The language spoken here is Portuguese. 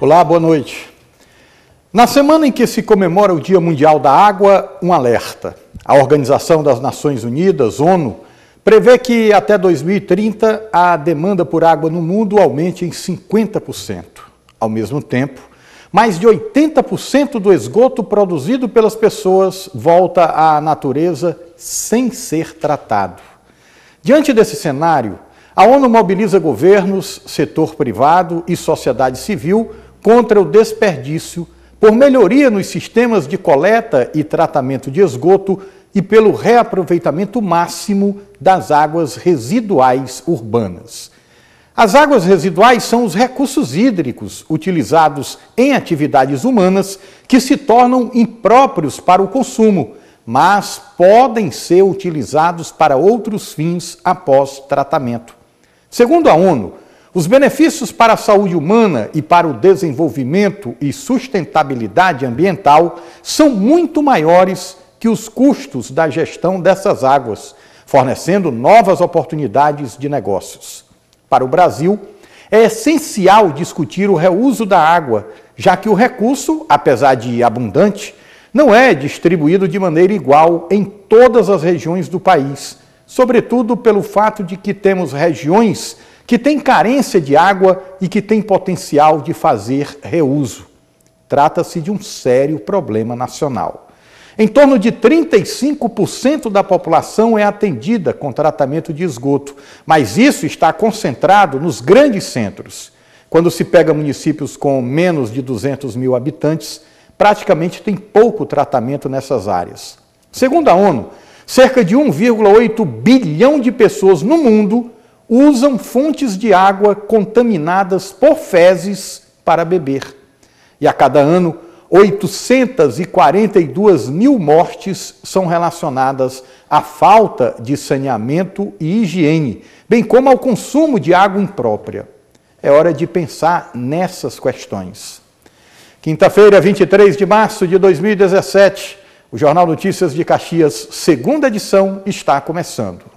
Olá, boa noite. Na semana em que se comemora o Dia Mundial da Água, um alerta. A Organização das Nações Unidas, ONU, prevê que até 2030 a demanda por água no mundo aumente em 50%. Ao mesmo tempo, mais de 80% do esgoto produzido pelas pessoas volta à natureza sem ser tratado. Diante desse cenário, a ONU mobiliza governos, setor privado e sociedade civil contra o desperdício, por melhoria nos sistemas de coleta e tratamento de esgoto e pelo reaproveitamento máximo das águas residuais urbanas. As águas residuais são os recursos hídricos utilizados em atividades humanas que se tornam impróprios para o consumo, mas podem ser utilizados para outros fins após tratamento. Segundo a ONU, os benefícios para a saúde humana e para o desenvolvimento e sustentabilidade ambiental são muito maiores que os custos da gestão dessas águas, fornecendo novas oportunidades de negócios. Para o Brasil, é essencial discutir o reuso da água, já que o recurso, apesar de abundante, não é distribuído de maneira igual em todas as regiões do país, sobretudo pelo fato de que temos regiões que tem carência de água e que tem potencial de fazer reuso. Trata-se de um sério problema nacional. Em torno de 35% da população é atendida com tratamento de esgoto, mas isso está concentrado nos grandes centros. Quando se pega municípios com menos de 200 mil habitantes, praticamente tem pouco tratamento nessas áreas. Segundo a ONU, cerca de 1,8 bilhão de pessoas no mundo usam fontes de água contaminadas por fezes para beber. E a cada ano, 842 mil mortes são relacionadas à falta de saneamento e higiene, bem como ao consumo de água imprópria. É hora de pensar nessas questões. Quinta-feira, 23 de março de 2017, o Jornal Notícias de Caxias, segunda edição, está começando.